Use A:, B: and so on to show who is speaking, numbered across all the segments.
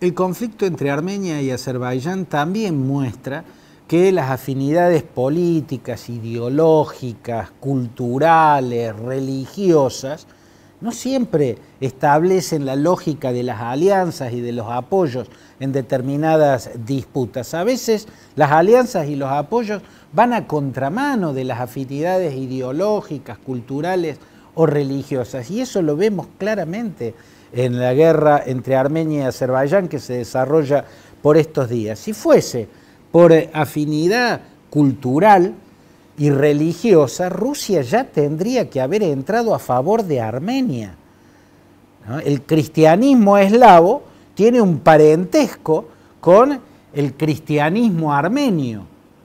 A: El conflicto entre Armenia y Azerbaiyán también muestra que las afinidades políticas, ideológicas, culturales, religiosas, no siempre establecen la lógica de las alianzas y de los apoyos en determinadas disputas. A veces las alianzas y los apoyos van a contramano de las afinidades ideológicas, culturales o religiosas. Y eso lo vemos claramente en la guerra entre Armenia y Azerbaiyán que se desarrolla por estos días. Si fuese por afinidad cultural, y religiosa, Rusia ya tendría que haber entrado a favor de Armenia. El cristianismo eslavo tiene un parentesco con el cristianismo armenio,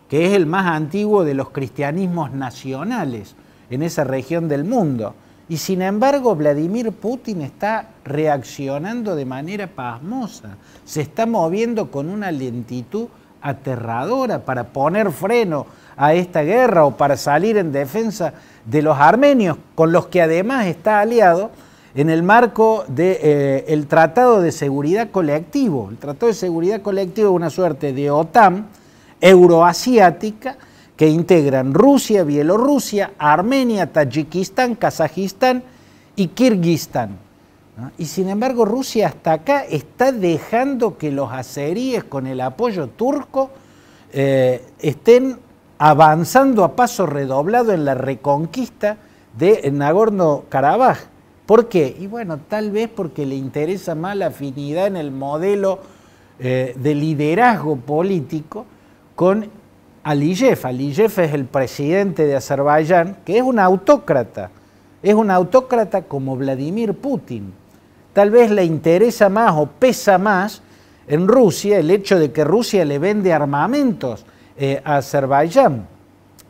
A: que es el más antiguo de los cristianismos nacionales en esa región del mundo. Y sin embargo, Vladimir Putin está reaccionando de manera pasmosa, se está moviendo con una lentitud aterradora para poner freno a esta guerra o para salir en defensa de los armenios, con los que además está aliado en el marco del eh, Tratado de Seguridad Colectivo. El Tratado de Seguridad Colectivo es una suerte de OTAN euroasiática que integran Rusia, Bielorrusia, Armenia, Tayikistán, Kazajistán y Kirguistán. Y sin embargo Rusia hasta acá está dejando que los azeríes con el apoyo turco eh, estén avanzando a paso redoblado en la reconquista de Nagorno-Karabaj. ¿Por qué? Y bueno, tal vez porque le interesa más la afinidad en el modelo eh, de liderazgo político con Aliyev. Aliyev es el presidente de Azerbaiyán, que es un autócrata. Es un autócrata como Vladimir Putin. Tal vez le interesa más o pesa más en Rusia el hecho de que Rusia le vende armamentos a eh, Azerbaiyán.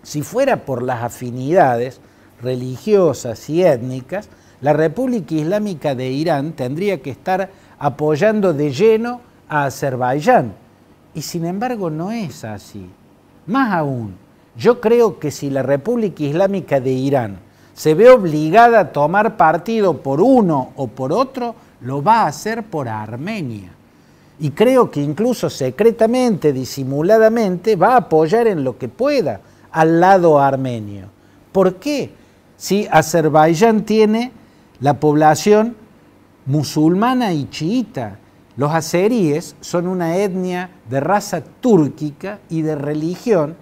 A: Si fuera por las afinidades religiosas y étnicas, la República Islámica de Irán tendría que estar apoyando de lleno a Azerbaiyán. Y sin embargo no es así. Más aún, yo creo que si la República Islámica de Irán se ve obligada a tomar partido por uno o por otro, lo va a hacer por Armenia y creo que incluso secretamente, disimuladamente, va a apoyar en lo que pueda al lado armenio. ¿Por qué? Si Azerbaiyán tiene la población musulmana y chiita, los azeríes son una etnia de raza túrquica y de religión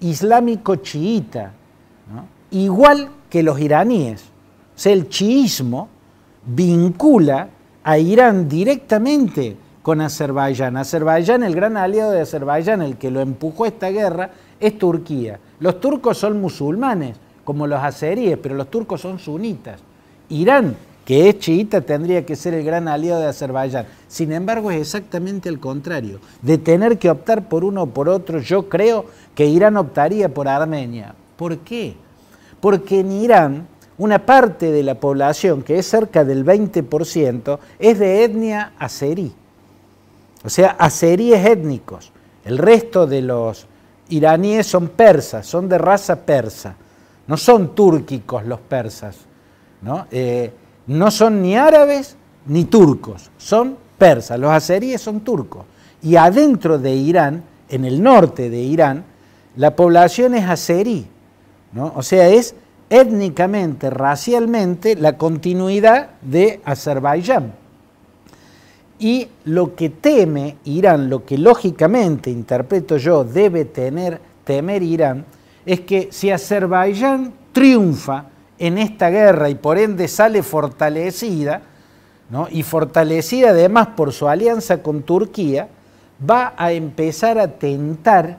A: islámico-chiita, igual que los iraníes. O sea, el chiismo vincula a Irán directamente con Azerbaiyán. Azerbaiyán, el gran aliado de Azerbaiyán, el que lo empujó esta guerra, es Turquía. Los turcos son musulmanes, como los azeríes, pero los turcos son sunitas. Irán, que es chiita, tendría que ser el gran aliado de Azerbaiyán. Sin embargo, es exactamente el contrario. De tener que optar por uno o por otro, yo creo que Irán optaría por Armenia. ¿Por qué? Porque en Irán una parte de la población, que es cerca del 20%, es de etnia azerí o sea, azeríes étnicos. El resto de los iraníes son persas, son de raza persa, no son túrquicos los persas, ¿no? Eh, no son ni árabes ni turcos, son persas, los azeríes son turcos. Y adentro de Irán, en el norte de Irán, la población es azerí, ¿no? o sea, es étnicamente, racialmente, la continuidad de Azerbaiyán. Y lo que teme Irán, lo que lógicamente interpreto yo debe tener, temer Irán, es que si Azerbaiyán triunfa en esta guerra y por ende sale fortalecida, y fortalecida además por su alianza con Turquía, va a empezar a tentar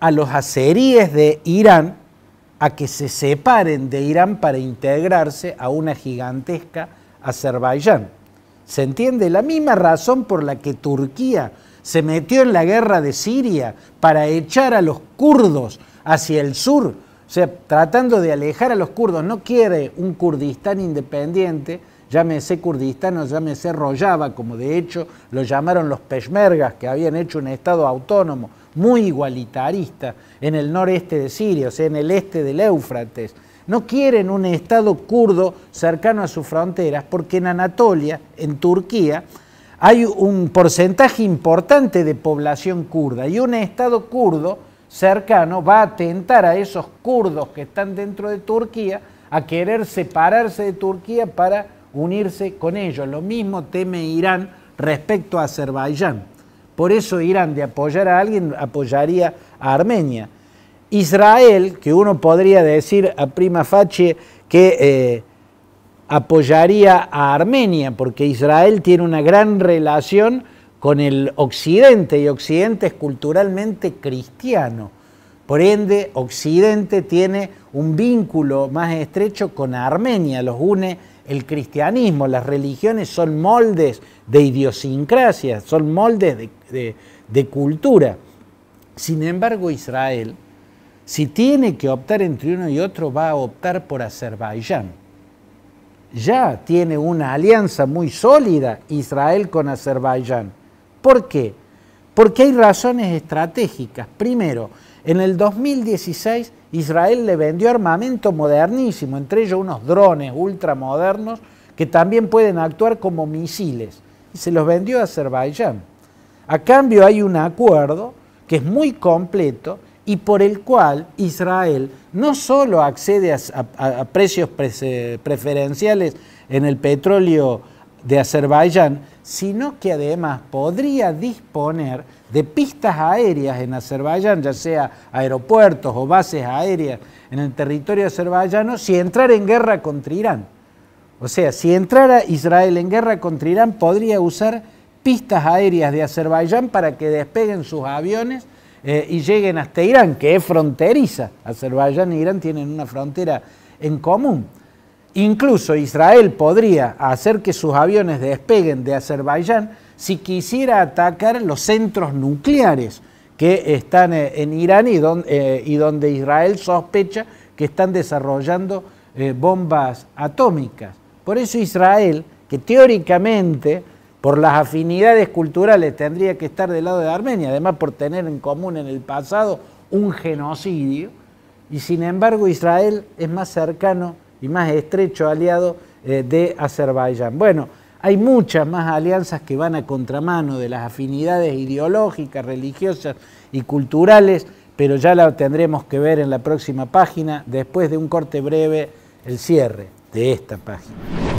A: a los azeríes de Irán a que se separen de Irán para integrarse a una gigantesca Azerbaiyán. ¿Se entiende? La misma razón por la que Turquía se metió en la guerra de Siria para echar a los kurdos hacia el sur, o sea, tratando de alejar a los kurdos, no quiere un Kurdistán independiente, llámese Kurdistán o llámese Rojava, como de hecho lo llamaron los peshmergas, que habían hecho un estado autónomo muy igualitarista en el noreste de Siria, o sea, en el este del Éufrates no quieren un Estado kurdo cercano a sus fronteras porque en Anatolia, en Turquía, hay un porcentaje importante de población kurda y un Estado kurdo cercano va a atentar a esos kurdos que están dentro de Turquía a querer separarse de Turquía para unirse con ellos. Lo mismo teme Irán respecto a Azerbaiyán. Por eso Irán de apoyar a alguien apoyaría a Armenia. Israel, que uno podría decir a prima facie que eh, apoyaría a Armenia, porque Israel tiene una gran relación con el Occidente y Occidente es culturalmente cristiano. Por ende, Occidente tiene un vínculo más estrecho con Armenia, los une el cristianismo, las religiones son moldes de idiosincrasia, son moldes de cultura. Sin embargo, Israel si tiene que optar entre uno y otro, va a optar por Azerbaiyán. Ya tiene una alianza muy sólida Israel con Azerbaiyán. ¿Por qué? Porque hay razones estratégicas. Primero, en el 2016 Israel le vendió armamento modernísimo, entre ellos unos drones ultramodernos que también pueden actuar como misiles. Y se los vendió a Azerbaiyán. A cambio hay un acuerdo que es muy completo y por el cual Israel no solo accede a, precios eh, preferenciales en el petróleo de Azerbaiyán, sino que además podría disponer de pistas aéreas en Azerbaiyán, ya sea aeropuertos o bases aéreas en el territorio azerbaiyano, si entrara en guerra contra Irán. O sea, si entrara Israel en guerra contra Irán, podría usar pistas aéreas de Azerbaiyán para que despeguen sus aviones eh, y lleguen hasta Irán, que es fronteriza. Azerbaiyán e Irán tienen una frontera en común. Incluso Israel podría hacer que sus aviones despeguen de Azerbaiyán si quisiera atacar los centros nucleares que están eh, en Irán eh, y donde, Israel sospecha que están desarrollando bombas atómicas. Por eso Israel, que teóricamente por las afinidades culturales tendría que estar del lado de Armenia, además por tener en común en el pasado un genocidio, y sin embargo Israel es más cercano y más estrecho aliado eh, de Azerbaiyán. Bueno, hay muchas más alianzas que van a contramano de las afinidades ideológicas, religiosas y culturales, pero ya la tendremos que ver en la próxima página, después de un corte breve, el cierre de esta página.